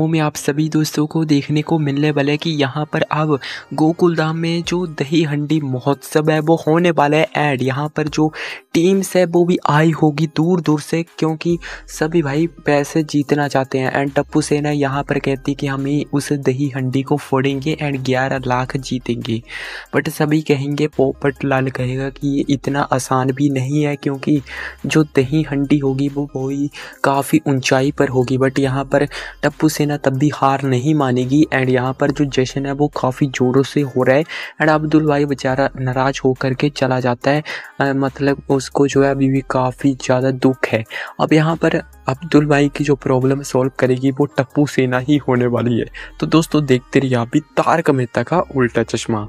में आप सभी दोस्तों को देखने को मिलने वाले कि यहाँ पर अब गोकुल धाम में जो दही हंडी महोत्सव है वो होने वाला है ऐड यहाँ पर जो टीम्स है वो भी आई होगी दूर दूर से क्योंकि सभी भाई पैसे जीतना चाहते हैं एंड टप्पू सेना यहाँ पर कहती कि हम ही उस दही हंडी को फोड़ेंगे एंड ग्यारह लाख जीतेंगे बट सभी कहेंगे पोपट लाल कहेगा कि ये इतना आसान भी नहीं है क्योंकि जो दही हंडी होगी वो वही काफ़ी ऊंचाई पर होगी बट यहाँ पर टप्पू सेना सेना तब भी हार नहीं मानेगी एंड यहाँ पर जो जश्न है वो काफ़ी ज़ोरों से हो रहा है एंड अब्दुल भाई बेचारा नाराज़ होकर के चला जाता है आ, मतलब उसको जो है अभी भी काफ़ी ज़्यादा दुख है अब यहाँ पर अब्दुल भाई की जो प्रॉब्लम सॉल्व करेगी वो टप्पू सेना ही होने वाली है तो दोस्तों देखते रहिए अभी भी तारक मेहता का उल्टा चश्मा